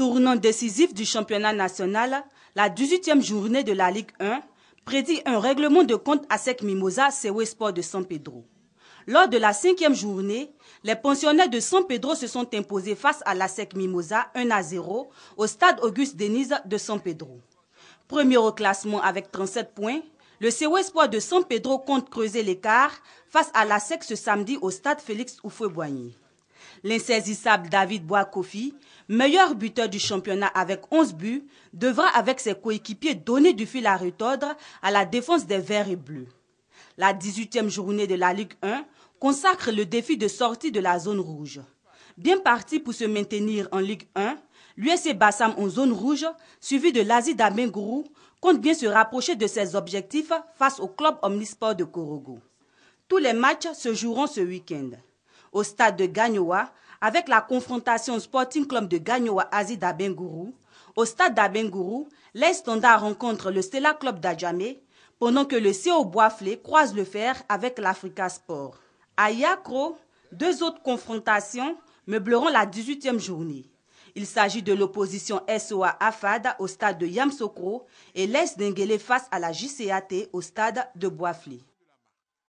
Tournant décisif du championnat national, la 18e journée de la Ligue 1 prédit un règlement de compte à Sec Mimosa CEO Sport de San Pedro. Lors de la cinquième journée, les pensionnaires de San Pedro se sont imposés face à la Sec Mimosa 1 à 0 au stade Auguste Denise de San Pedro. Premier au classement avec 37 points, le Sewe Sport de San Pedro compte creuser l'écart face à la Sec ce samedi au stade Félix Oufoué-Boigny. L'insaisissable David Boakofi, meilleur buteur du championnat avec 11 buts, devra avec ses coéquipiers donner du fil à retordre à la défense des Verts et Bleus. La 18e journée de la Ligue 1 consacre le défi de sortie de la zone rouge. Bien parti pour se maintenir en Ligue 1, l'USC Bassam en zone rouge, suivi de l'Asie d'Amengourou, compte bien se rapprocher de ses objectifs face au club omnisport de Korogo. Tous les matchs se joueront ce week-end au stade de Gagnoa avec la confrontation Sporting Club de Gagnoa asie Bengourou. Au stade d'Abengourou, les rencontre le Stella Club d'Adjamé pendant que le CO Boiflé croise le fer avec l'Africa Sport. À Yacro, deux autres confrontations meubleront la 18e journée. Il s'agit de l'opposition SOA Afada au stade de Yamsokro et l'Est Dengele face à la JCAT au stade de Boiflé.